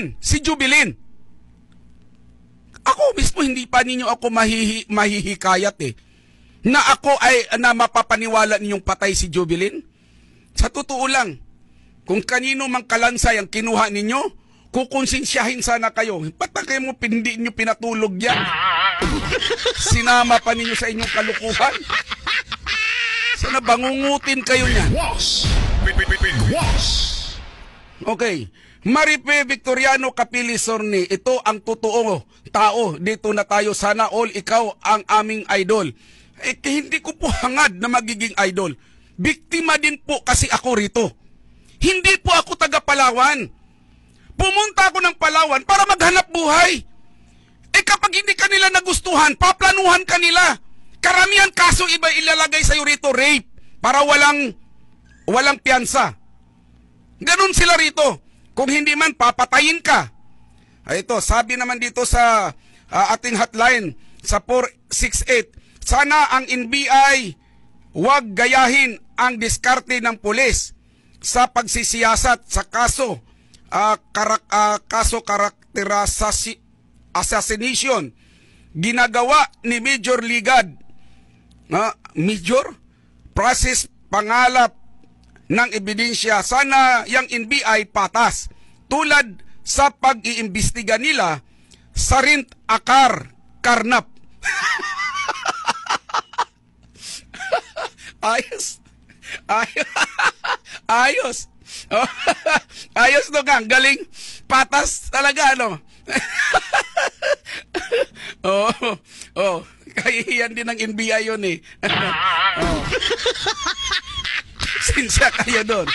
Jubilin! Si Jubilin! Ako mismo hindi pa ninyo ako mahihi, mahihikayat eh. Na ako ay na mapapaniwala ninyong patay si Jubilin? Sa totoo lang, kung kanino mang kalansay ang kinuha ninyo, kukonsensyahin sana kayo. Ba't kayo mo hindi nyo pinatulog yan? Sinama pa ninyo sa inyong kalukuhan? Sana bangungutin kayo niyan. Okay. Maripe Victoriano Kapili ito ang totoong tao. Dito na tayo sana all ikaw ang aming idol. Eh, hindi ko po hangad na magiging idol. Biktima din po kasi ako rito. Hindi po ako taga Palawan. Pumunta ako ng Palawan para maghanap buhay. Eh kapag hindi kanila nagustuhan, paplanuhan kanila. Karamihan kaso iba ilalagay sa iyo rito rape para walang walang piyansa. Ganun sila rito. Kung hindi man, papatayin ka. Ay ah, ito, sabi naman dito sa uh, ating hotline sa 468, sana ang NBI wag gayahin ang diskarte ng pulis sa pagsisiyasat sa kaso uh, karak, uh, kaso karaktera assassination ginagawa ni Major Ligad na uh, Major Process Pangalap ng ebidensya. Sana yung NBI patas tulad sa pag-iimbestiga nila sa rent Akar Karnap. ayos. Ayos. Ayos. Oh. Ayos no kang. Galing. Patas talaga, ano? oh, oh. Kahihiyan din ng NBI yon eh. oh pasensya kayo doon.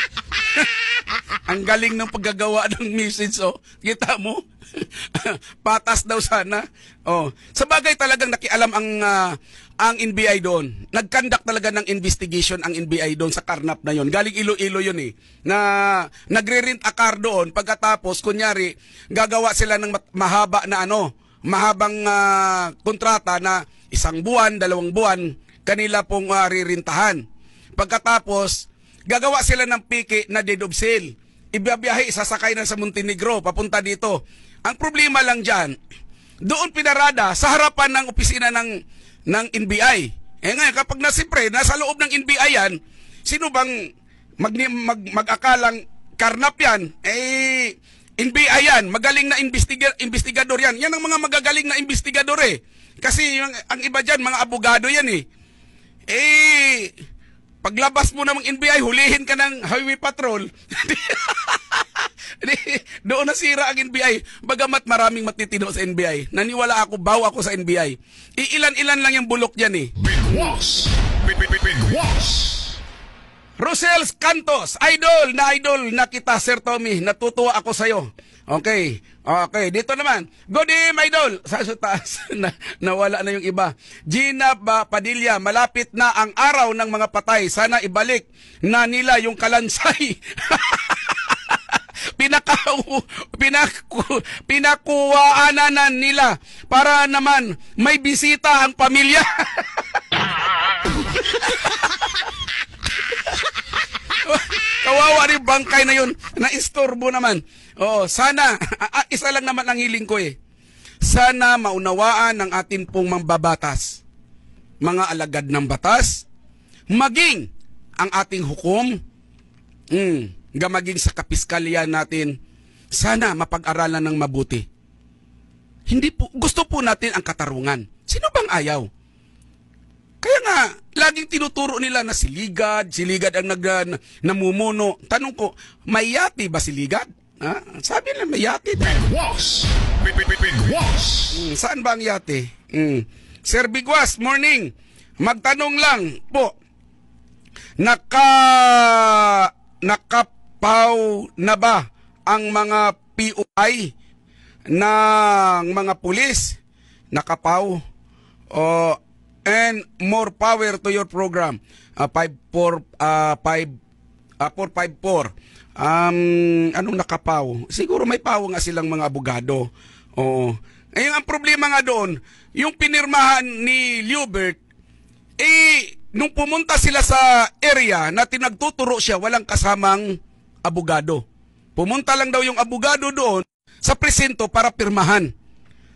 Ang galing ng paggagawa ng message, oh. Kita mo? Patas daw sana. Oh. Sa bagay talagang nakialam ang uh, ang NBI doon. Nagkandak talaga ng investigation ang NBI doon sa karnap na yon. Galing Iloilo yon eh. Na nagre-rent a car doon pagkatapos kunyari gagawa sila ng mahaba na ano, mahabang uh, kontrata na isang buwan, dalawang buwan kanila pong uh, ah, ririntahan. Pagkatapos Gagawa sila ng piki na dead of sale. Ibiyabiyahe, sasakay na sa Montenegro, papunta dito. Ang problema lang dyan, doon pinarada sa harapan ng opisina ng, ng NBI. Eh nga, kapag nasipre, nasa loob ng NBI yan, sino bang mag, mag, mag-akalang karnap yan? Eh, NBI yan, magaling na investiga, investigador yan. Yan ang mga magagaling na investigador eh. Kasi yung, ang iba dyan, mga abogado yan eh. Eh, Paglabas mo ng NBI, hulihin ka ng highway patrol. Doon nasira ang NBI. Bagamat maraming matitino sa NBI. Naniwala ako, baw ako sa NBI. Iilan-ilan lang yung bulok dyan eh. Big was. Big, big, big was. Rosel Cantos, idol na idol na kita, Sir Tommy. Natutuwa ako sa'yo. Okay. Okay, dito naman. Good day, my idol. Sa taas, na, nawala na yung iba. Gina ba, Padilla, malapit na ang araw ng mga patay. Sana ibalik na nila yung kalansay. pinaka pinaku, pinakuwaanan nila para naman may bisita ang pamilya. Kawawa rin bangkay na yun. Naistorbo naman. Oh, sana, ah, isa lang naman ang hiling ko eh. Sana maunawaan ng atin pong mambabatas, mga alagad ng batas, maging ang ating hukom, mm, gamaging sa kapiskalya natin, sana mapag-aralan ng mabuti. Hindi po, gusto po natin ang katarungan. Sino bang ayaw? Kaya nga, laging tinuturo nila na siligad, siligad ang nag, namumuno. Tanong ko, may yati ba siligad? Ha? Sabi na may yate. Big Wash! Big, big, Mm, saan ba ang yate? Mm. Sir Bigwas, morning. Magtanong lang po. Naka nakapaw na ba ang mga POI ng mga pulis? Nakapaw. Oh, and more power to your program. Uh, 5 4 uh, 5 uh, 454 um, anong nakapaw? Siguro may paw nga silang mga abogado. Oo. Ngayon, ang problema nga doon, yung pinirmahan ni Liubert, eh, nung pumunta sila sa area na tinagtuturo siya, walang kasamang abogado. Pumunta lang daw yung abogado doon sa presinto para pirmahan.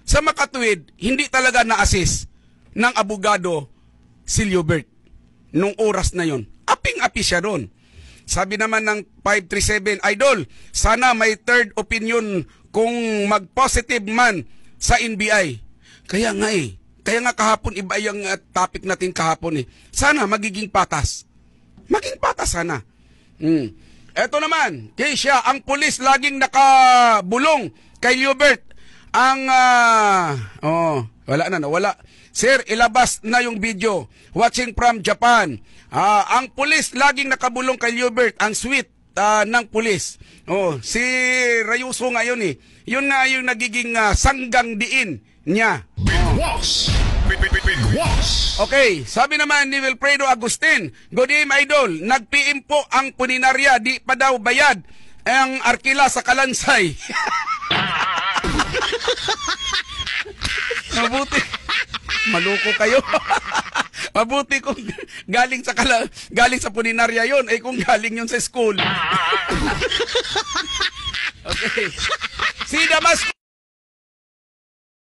Sa makatuwid, hindi talaga na-assist ng abogado si Liubert nung oras na yon. Aping-api siya doon. Sabi naman ng 537, Idol, sana may third opinion kung mag-positive man sa NBI. Kaya nga eh, kaya nga kahapon iba yung uh, topic natin kahapon eh. Sana magiging patas. Maging patas sana. Hmm. Eto naman, Keisha, ang pulis laging nakabulong kay Hubert ang, uh, oh, wala na, wala. Sir, ilabas na yung video. Watching from Japan. Uh, ang pulis laging nakabulong kay Hubert Ang sweet uh, ng pulis. Oh, si Rayuso ngayon eh. Yun na yung nagiging uh, sanggang diin niya. Big Walks! Big Walks! Okay, sabi naman ni Wilfredo Agustin, Good evening, Idol. Nag-PM po ang puninarya, di pa daw bayad ang arkila sa kalansay. mabuti. Maluko kayo. mabuti kung galing sa kala, galing sa puninarya yon eh, kung galing yon sa school. okay. Si Damasco